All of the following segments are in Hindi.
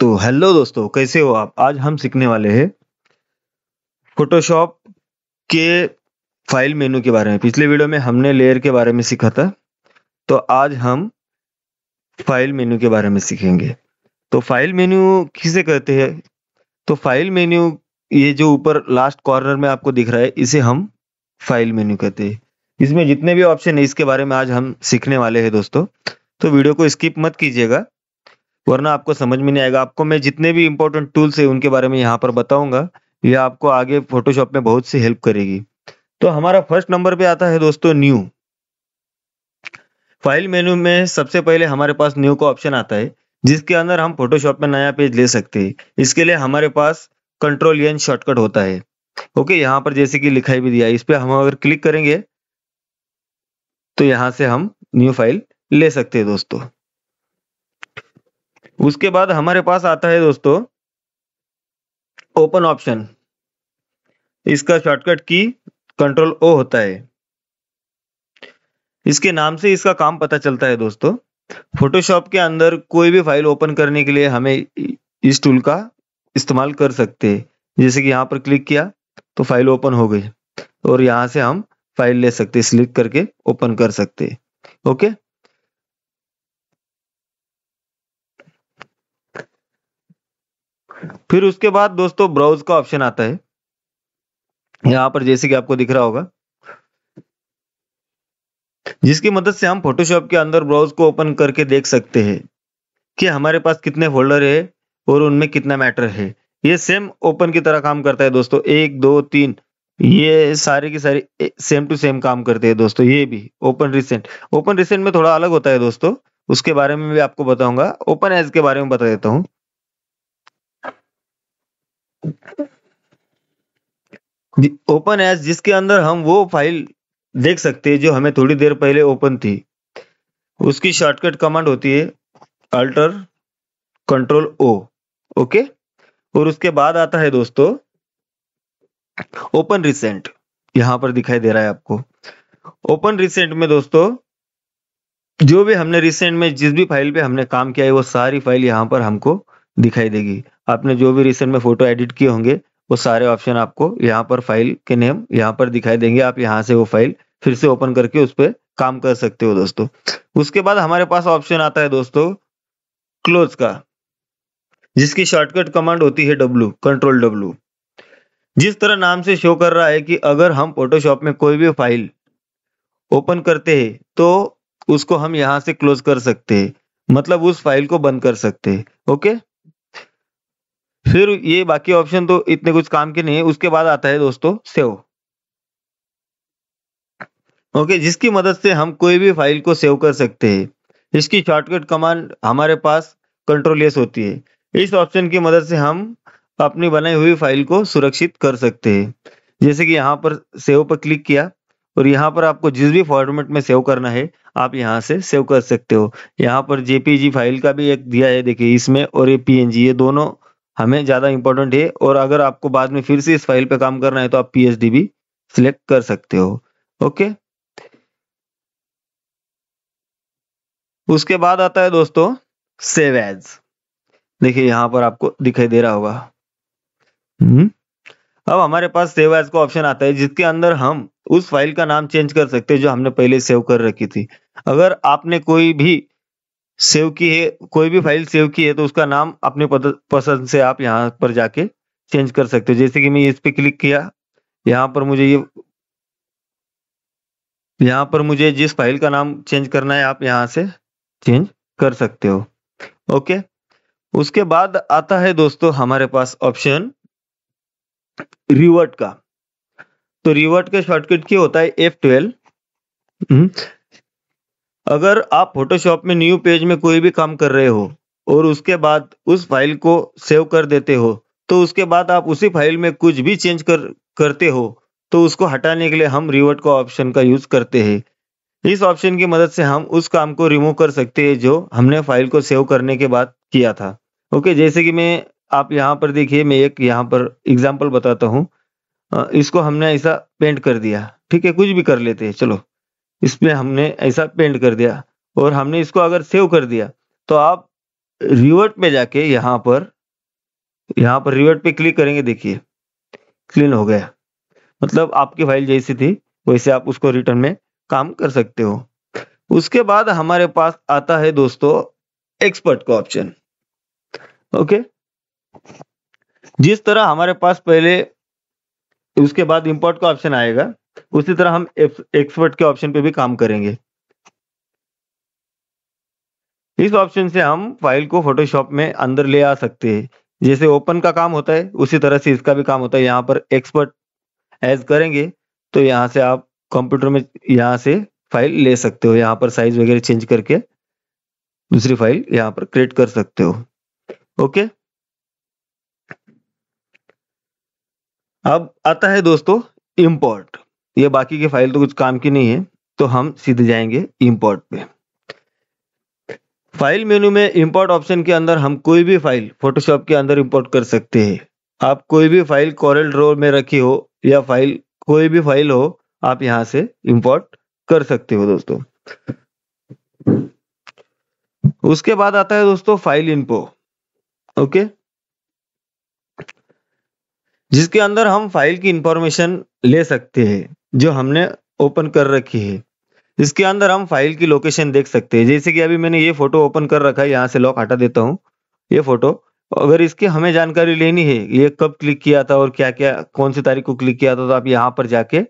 तो हेलो दोस्तों कैसे हो आप आज हम सीखने वाले हैं फोटोशॉप के फाइल मेनू के बारे में पिछले वीडियो में हमने लेयर के बारे में सीखा था तो आज हम फाइल मेन्यू के बारे में सीखेंगे तो फाइल मेन्यू किसे कहते हैं तो फाइल मेन्यू ये जो ऊपर लास्ट कॉर्नर में आपको दिख रहा है इसे हम फाइल मेन्यू कहते हैं इसमें जितने भी ऑप्शन है इसके बारे में आज हम सीखने वाले हैं दोस्तों तो वीडियो को स्किप मत कीजिएगा वरना आपको समझ में नहीं आएगा आपको मैं जितने भी इंपॉर्टेंट टूल्स है उनके बारे में यहाँ पर बताऊंगा ये आपको आगे फोटोशॉप में बहुत सी हेल्प करेगी तो हमारा फर्स्ट नंबर पे आता है दोस्तों न्यू फाइल मेन्यू में सबसे पहले हमारे पास न्यू का ऑप्शन आता है जिसके अंदर हम फोटोशॉप में नया पेज ले सकते हैं इसके लिए हमारे पास कंट्रोल एन शॉर्टकट होता है ओके यहाँ पर जैसे कि लिखाई भी दिया इस पर हम अगर क्लिक करेंगे तो यहाँ से हम न्यू फाइल ले सकते हैं दोस्तों उसके बाद हमारे पास आता है दोस्तों ओपन ऑप्शन इसका शॉर्टकट की कंट्रोल ओ होता है इसके नाम से इसका काम पता चलता है दोस्तों फोटोशॉप के अंदर कोई भी फाइल ओपन करने के लिए हमें इस टूल का इस्तेमाल कर सकते हैं जैसे कि यहाँ पर क्लिक किया तो फाइल ओपन हो गई और यहाँ से हम फाइल ले सकते सिलेक्ट करके ओपन कर सकते ओके फिर उसके बाद दोस्तों ब्राउज का ऑप्शन आता है यहाँ पर जैसे कि आपको दिख रहा होगा जिसकी मदद से हम फोटोशॉप के अंदर ब्राउज को ओपन करके देख सकते हैं कि हमारे पास कितने फोल्डर है और उनमें कितना मैटर है ये सेम ओपन की तरह काम करता है दोस्तों एक दो तीन ये सारे की सारी सेम टू सेम काम करते हैं दोस्तों ये भी ओपन रिसेंट ओपन रिसेंट में थोड़ा अलग होता है दोस्तों उसके बारे में भी आपको बताऊंगा ओपन एज के बारे में बता देता हूँ ओपन एस जिसके अंदर हम वो फाइल देख सकते हैं जो हमें थोड़ी देर पहले ओपन थी उसकी शॉर्टकट कमांड होती है अल्टर कंट्रोल ओ ओके और उसके बाद आता है दोस्तों ओपन रिसेंट यहां पर दिखाई दे रहा है आपको ओपन रिसेंट में दोस्तों जो भी हमने रिसेंट में जिस भी फाइल पे हमने काम किया है वो सारी फाइल यहां पर हमको दिखाई देगी आपने जो भी रिसेंट में फोटो एडिट किए होंगे वो सारे ऑप्शन आपको यहाँ पर फाइल के नेम यहाँ पर दिखाई देंगे आप यहाँ से वो फाइल फिर से ओपन करके उस पर काम कर सकते हो दोस्तों उसके बाद हमारे पास ऑप्शन आता है दोस्तों क्लोज का जिसकी शॉर्टकट कमांड होती है डब्लू कंट्रोल डब्लू जिस तरह नाम से शो कर रहा है कि अगर हम फोटोशॉप में कोई भी फाइल ओपन करते हैं तो उसको हम यहाँ से क्लोज कर सकते हैं मतलब उस फाइल को बंद कर सकते हैं ओके फिर ये बाकी ऑप्शन तो इतने कुछ काम के नहीं है उसके बाद आता है दोस्तों सेव ओके जिसकी मदद से हम कोई भी फाइल को सेव कर सकते हैं इसकी शॉर्टकट कमांड हमारे पास कंट्रोल एस होती है इस ऑप्शन की मदद से हम अपनी बनाई हुई फाइल को सुरक्षित कर सकते हैं जैसे कि यहाँ पर सेव पर क्लिक किया और यहाँ पर आपको जिस भी फॉर्मेट में सेव करना है आप यहाँ से सेव कर सकते हो यहाँ पर जेपीजी फाइल का भी एक दिया है देखिए इसमें और ये पीएनजी ये दोनों हमें ज़्यादा इंपॉर्टेंट है और अगर आपको बाद में फिर से इस फाइल पे काम करना है तो आप पीएचडी भी सिलेक्ट कर सकते हो ओके उसके बाद आता है दोस्तों सेव एज देखिए यहाँ पर आपको दिखाई दे रहा होगा हम्म। अब हमारे पास सेव एज का ऑप्शन आता है जिसके अंदर हम उस फाइल का नाम चेंज कर सकते हैं जो हमने पहले सेव कर रखी थी अगर आपने कोई भी सेव की है कोई भी फाइल सेव की है तो उसका नाम अपने पसंद से आप यहाँ पर जाके चेंज कर सकते हो जैसे कि मैं इस पे क्लिक किया यहाँ पर मुझे ये यहाँ पर मुझे जिस फाइल का नाम चेंज करना है आप यहाँ से चेंज कर सकते हो ओके उसके बाद आता है दोस्तों हमारे पास ऑप्शन रिवर्ट का तो रिवर्ट का शॉर्टकट क्या होता है एफ ट्वेल्व अगर आप फोटोशॉप में न्यू पेज में कोई भी काम कर रहे हो और उसके बाद उस फाइल को सेव कर देते हो तो उसके बाद आप उसी फाइल में कुछ भी चेंज कर करते हो तो उसको हटाने के लिए हम रिवर्ट का ऑप्शन का यूज करते हैं इस ऑप्शन की मदद से हम उस काम को रिमूव कर सकते हैं जो हमने फाइल को सेव करने के बाद किया था ओके जैसे कि मैं आप यहाँ पर देखिए मैं एक यहाँ पर एग्जाम्पल बताता हूँ इसको हमने ऐसा पेंट कर दिया ठीक है कुछ भी कर लेते हैं चलो इस पर हमने ऐसा पेंट कर दिया और हमने इसको अगर सेव कर दिया तो आप रिवर्ट पे जाके यहाँ पर यहाँ पर रिवर्ट पे क्लिक करेंगे देखिए क्लीन हो गया मतलब आपकी फाइल जैसी थी वैसे आप उसको रिटर्न में काम कर सकते हो उसके बाद हमारे पास आता है दोस्तों एक्सपर्ट का ऑप्शन ओके जिस तरह हमारे पास पहले उसके बाद इंपोर्ट का ऑप्शन आएगा उसी तरह हम एक्सपर्ट के ऑप्शन पे भी काम करेंगे इस ऑप्शन से हम फाइल को फोटोशॉप में अंदर ले आ सकते हैं जैसे ओपन का काम होता है उसी तरह से इसका भी काम होता है यहाँ पर एक्सपर्ट एज करेंगे तो यहाँ से आप कंप्यूटर में यहाँ से फाइल ले सकते हो यहाँ पर साइज वगैरह चेंज करके दूसरी फाइल यहाँ पर क्रिएट कर सकते हो ओके अब आता है दोस्तों इंपोर्ट तो ये बाकी की फाइल तो कुछ काम की नहीं है तो हम सीधे जाएंगे इम्पोर्ट पे फाइल मेनू में इंपोर्ट ऑप्शन के अंदर हम कोई भी फाइल फोटोशॉप के अंदर इंपोर्ट कर सकते हैं आप कोई भी फाइल कॉरल ड्रो में रखी हो या फाइल कोई भी फाइल हो आप यहां से इंपोर्ट कर सकते हो दोस्तों उसके बाद आता है दोस्तों फाइल इनपो ओके जिसके अंदर हम फाइल की इंफॉर्मेशन ले सकते हैं जो हमने ओपन कर रखी है इसके अंदर हम फाइल की लोकेशन देख सकते हैं जैसे कि अभी मैंने ये फोटो ओपन कर रखा है यहाँ से लॉक हटा देता हूँ ये फोटो अगर इसकी हमें जानकारी लेनी है ये कब क्लिक किया था और क्या क्या कौन सी तारीख को क्लिक किया था तो आप यहाँ पर जाके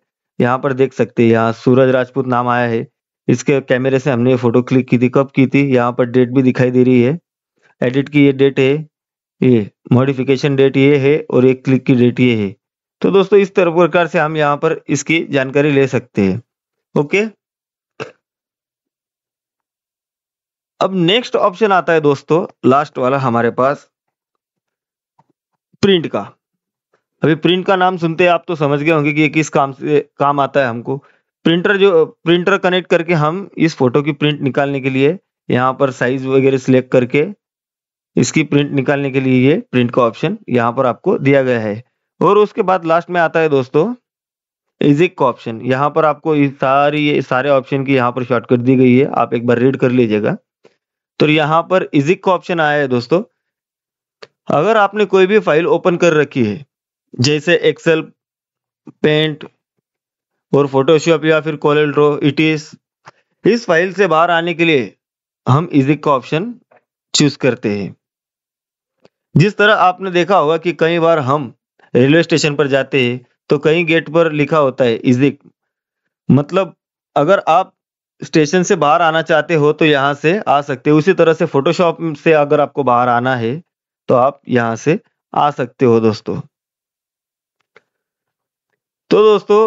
यहाँ पर देख सकते हैं यहाँ सूरज राजपूत नाम आया है इसके कैमरे से हमने ये फोटो क्लिक की थी कब की थी यहाँ पर डेट भी दिखाई दे रही है एडिट की ये डेट है ये मॉडिफिकेशन डेट ये है और एक क्लिक की डेट ये है तो दोस्तों इस तरह प्रकार से हम यहाँ पर इसकी जानकारी ले सकते हैं ओके अब नेक्स्ट ऑप्शन आता है दोस्तों लास्ट वाला हमारे पास प्रिंट का अभी प्रिंट का नाम सुनते हैं आप तो समझ गए होंगे कि ये किस काम से काम आता है हमको प्रिंटर जो प्रिंटर कनेक्ट करके हम इस फोटो की प्रिंट निकालने के लिए यहाँ पर साइज वगैरह सिलेक्ट करके इसकी प्रिंट निकालने के लिए ये प्रिंट का ऑप्शन यहाँ पर आपको दिया गया है और उसके बाद लास्ट में आता है दोस्तों इजिक का ऑप्शन यहाँ पर आपको सारी सारे ऑप्शन की यहाँ पर शॉर्टकट दी गई है आप एक बार रीड कर लीजिएगा तो यहाँ पर इजिक का ऑप्शन आया है दोस्तों अगर आपने कोई भी फाइल ओपन कर रखी है जैसे एक्सेल पेंट और फोटोशॉप या फिर कोलेल ड्रो इटीस इस फाइल से बाहर आने के लिए हम इजिक का ऑप्शन चूज करते हैं जिस तरह आपने देखा होगा कि कई बार हम रेलवे स्टेशन पर जाते हैं तो कहीं गेट पर लिखा होता है इजिक मतलब अगर आप स्टेशन से बाहर आना चाहते हो तो यहाँ से आ सकते हो उसी तरह से फोटोशॉप से अगर आपको बाहर आना है तो आप यहाँ से आ सकते हो दोस्तों तो दोस्तों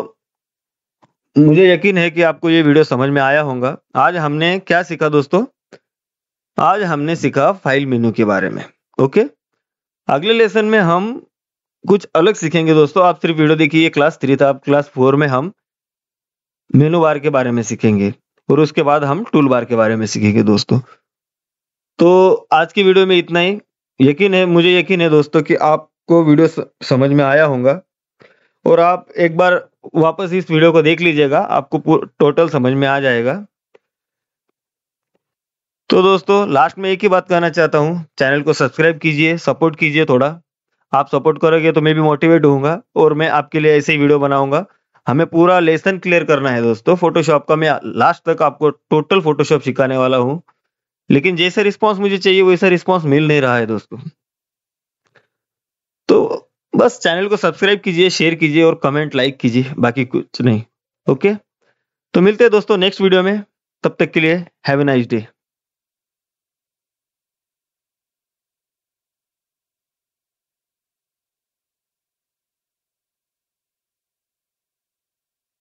मुझे यकीन है कि आपको ये वीडियो समझ में आया होगा आज हमने क्या सीखा दोस्तों आज हमने सीखा फाइल मेनू के बारे में ओके अगले लेसन में हम कुछ अलग सीखेंगे दोस्तों आप सिर्फ वीडियो देखिए क्लास थ्री था क्लास फोर में हम मेनू बार के बारे में सीखेंगे और उसके बाद हम टूल बार के बारे में सीखेंगे दोस्तों तो आज की वीडियो में इतना ही यकीन है मुझे यकीन है दोस्तों कि आपको वीडियो समझ में आया होगा और आप एक बार वापस इस वीडियो को देख लीजिएगा आपको टोटल समझ में आ जाएगा तो दोस्तों लास्ट में एक ही बात कहना चाहता हूँ चैनल को सब्सक्राइब कीजिए सपोर्ट कीजिए थोड़ा आप सपोर्ट करोगे तो मैं भी मोटिवेट होऊंगा और मैं आपके लिए ऐसे ही वीडियो बनाऊंगा हमें पूरा लेसन क्लियर करना है दोस्तों फोटोशॉप का मैं लास्ट तक आपको टोटल फोटोशॉप सिखाने वाला हूँ लेकिन जैसा रिस्पॉन्स मुझे चाहिए वैसा रिस्पॉन्स मिल नहीं रहा है दोस्तों तो बस चैनल को सब्सक्राइब कीजिए शेयर कीजिए और कमेंट लाइक कीजिए बाकी कुछ नहीं ओके तो मिलते हैं दोस्तों नेक्स्ट वीडियो में तब तक के लिए हैव ए नाइस डे